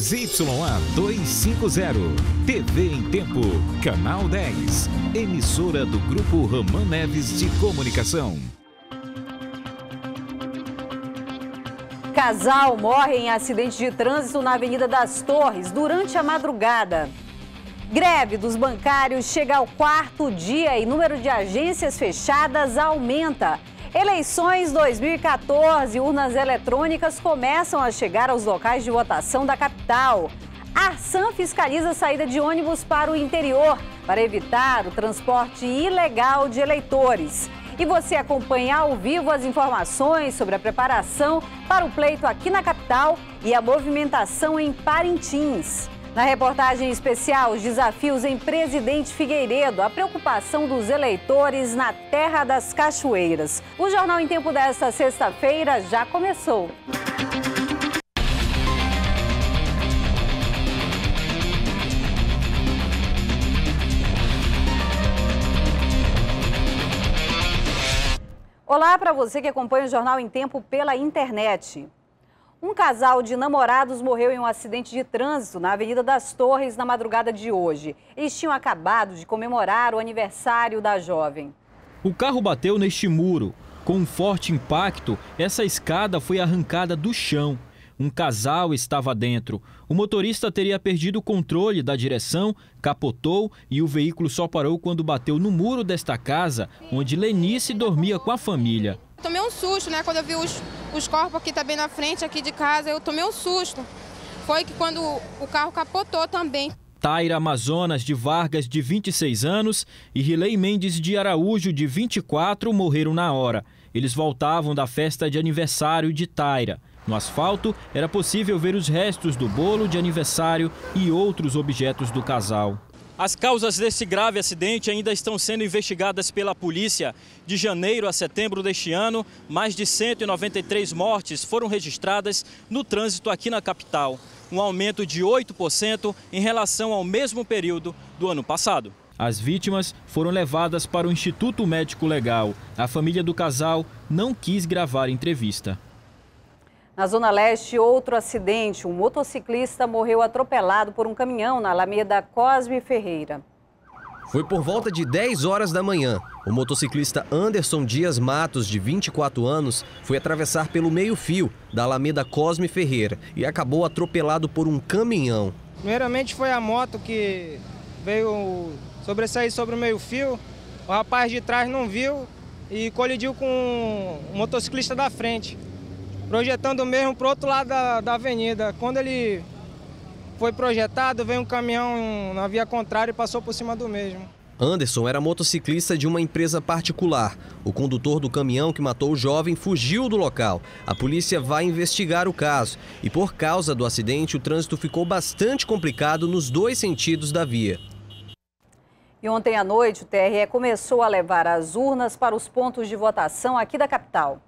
ZYA 250. TV em Tempo. Canal 10. Emissora do Grupo Ramã Neves de Comunicação. Casal morre em acidente de trânsito na Avenida das Torres durante a madrugada. Greve dos bancários chega ao quarto dia e número de agências fechadas aumenta. Eleições 2014, urnas eletrônicas começam a chegar aos locais de votação da capital. A Arsan fiscaliza a saída de ônibus para o interior para evitar o transporte ilegal de eleitores. E você acompanha ao vivo as informações sobre a preparação para o pleito aqui na capital e a movimentação em Parintins. Na reportagem especial, os desafios em Presidente Figueiredo, a preocupação dos eleitores na Terra das Cachoeiras. O Jornal em Tempo desta sexta-feira já começou. Olá para você que acompanha o Jornal em Tempo pela internet. Um casal de namorados morreu em um acidente de trânsito na Avenida das Torres na madrugada de hoje. Eles tinham acabado de comemorar o aniversário da jovem. O carro bateu neste muro. Com um forte impacto, essa escada foi arrancada do chão. Um casal estava dentro. O motorista teria perdido o controle da direção, capotou e o veículo só parou quando bateu no muro desta casa, onde Lenice dormia com a família. Tomei um susto, né, quando eu vi os os corpos aqui tá bem na frente, aqui de casa, eu tomei um susto. Foi que quando o carro capotou também. Taira Amazonas de Vargas, de 26 anos, e Rilei Mendes de Araújo, de 24, morreram na hora. Eles voltavam da festa de aniversário de Taira. No asfalto, era possível ver os restos do bolo de aniversário e outros objetos do casal. As causas desse grave acidente ainda estão sendo investigadas pela polícia. De janeiro a setembro deste ano, mais de 193 mortes foram registradas no trânsito aqui na capital, um aumento de 8% em relação ao mesmo período do ano passado. As vítimas foram levadas para o Instituto Médico Legal. A família do casal não quis gravar entrevista. Na Zona Leste, outro acidente. Um motociclista morreu atropelado por um caminhão na Alameda Cosme Ferreira. Foi por volta de 10 horas da manhã. O motociclista Anderson Dias Matos, de 24 anos, foi atravessar pelo meio-fio da Alameda Cosme Ferreira e acabou atropelado por um caminhão. Primeiramente foi a moto que veio sobressair sobre o meio-fio. O rapaz de trás não viu e colidiu com o motociclista da frente projetando mesmo para o outro lado da, da avenida. Quando ele foi projetado, veio um caminhão na via contrária e passou por cima do mesmo. Anderson era motociclista de uma empresa particular. O condutor do caminhão que matou o jovem fugiu do local. A polícia vai investigar o caso e, por causa do acidente, o trânsito ficou bastante complicado nos dois sentidos da via. E ontem à noite, o TRE começou a levar as urnas para os pontos de votação aqui da capital.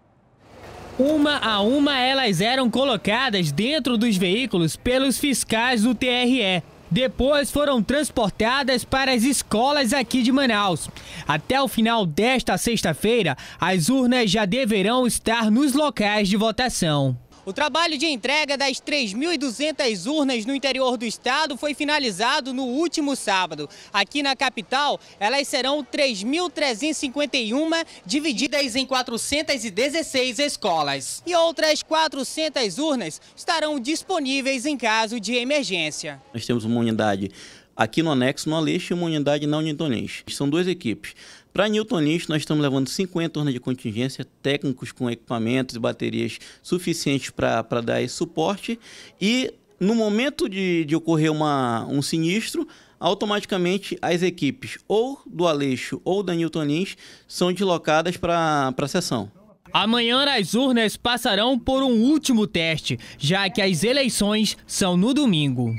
Uma a uma elas eram colocadas dentro dos veículos pelos fiscais do TRE. Depois foram transportadas para as escolas aqui de Manaus. Até o final desta sexta-feira, as urnas já deverão estar nos locais de votação. O trabalho de entrega das 3.200 urnas no interior do estado foi finalizado no último sábado. Aqui na capital, elas serão 3.351 divididas em 416 escolas. E outras 400 urnas estarão disponíveis em caso de emergência. Nós temos uma unidade Aqui no anexo, no Aleixo, e uma unidade na Unidonense. São duas equipes. Para Newtonense, nós estamos levando 50 turnos de contingência, técnicos com equipamentos e baterias suficientes para dar esse suporte. E no momento de, de ocorrer uma, um sinistro, automaticamente as equipes ou do Aleixo ou da Newtonense são deslocadas para a sessão. Amanhã as urnas passarão por um último teste, já que as eleições são no domingo.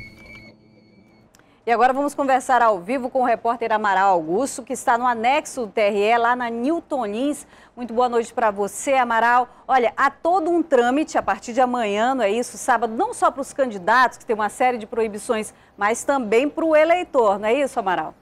E agora vamos conversar ao vivo com o repórter Amaral Augusto, que está no anexo do TRE, lá na Newton Lins. Muito boa noite para você, Amaral. Olha, há todo um trâmite a partir de amanhã, não é isso? Sábado, não só para os candidatos, que tem uma série de proibições, mas também para o eleitor, não é isso, Amaral?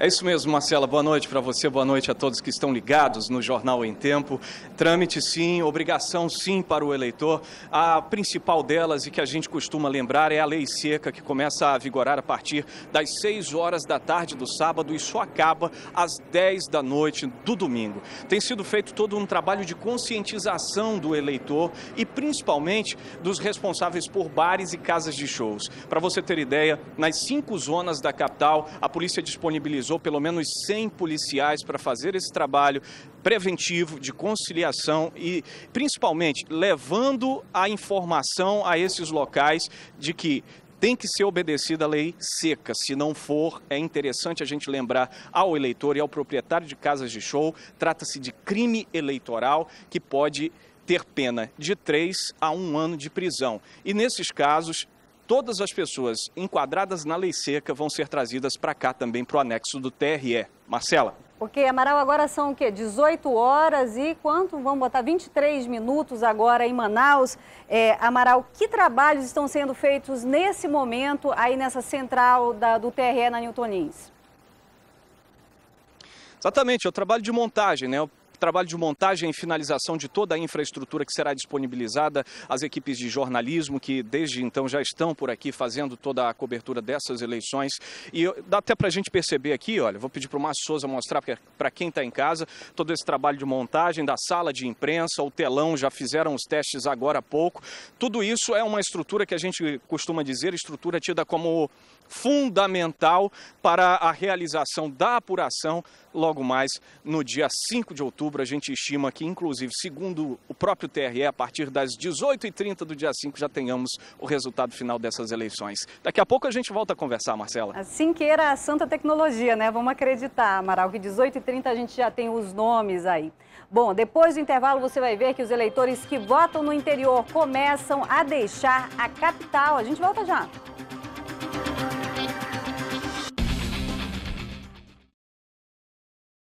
É isso mesmo, Marcela. Boa noite para você, boa noite a todos que estão ligados no Jornal em Tempo. Trâmite sim, obrigação sim para o eleitor. A principal delas e que a gente costuma lembrar é a lei seca, que começa a vigorar a partir das 6 horas da tarde do sábado e só acaba às 10 da noite do domingo. Tem sido feito todo um trabalho de conscientização do eleitor e principalmente dos responsáveis por bares e casas de shows. Para você ter ideia, nas cinco zonas da capital, a polícia disponibilizou ou pelo menos 100 policiais para fazer esse trabalho preventivo de conciliação e, principalmente, levando a informação a esses locais de que tem que ser obedecida a lei seca. Se não for, é interessante a gente lembrar ao eleitor e ao proprietário de casas de show, trata-se de crime eleitoral que pode ter pena de três a um ano de prisão. E nesses casos, Todas as pessoas enquadradas na lei seca vão ser trazidas para cá também, para o anexo do TRE. Marcela. Ok, Amaral, agora são o quê? 18 horas e quanto? Vamos botar 23 minutos agora em Manaus. É, Amaral, que trabalhos estão sendo feitos nesse momento aí nessa central da, do TRE na Newton Lins? Exatamente, é o trabalho de montagem, né? trabalho de montagem e finalização de toda a infraestrutura que será disponibilizada às equipes de jornalismo que desde então já estão por aqui fazendo toda a cobertura dessas eleições. E dá até para a gente perceber aqui, olha, vou pedir para o Márcio Souza mostrar para quem está em casa todo esse trabalho de montagem da sala de imprensa, o telão, já fizeram os testes agora há pouco. Tudo isso é uma estrutura que a gente costuma dizer, estrutura tida como fundamental para a realização da apuração logo mais no dia 5 de outubro. A gente estima que, inclusive, segundo o próprio TRE, a partir das 18h30 do dia 5 já tenhamos o resultado final dessas eleições. Daqui a pouco a gente volta a conversar, Marcela. Assim que era a santa tecnologia, né? Vamos acreditar, Amaral, que 18h30 a gente já tem os nomes aí. Bom, depois do intervalo você vai ver que os eleitores que votam no interior começam a deixar a capital. A gente volta já.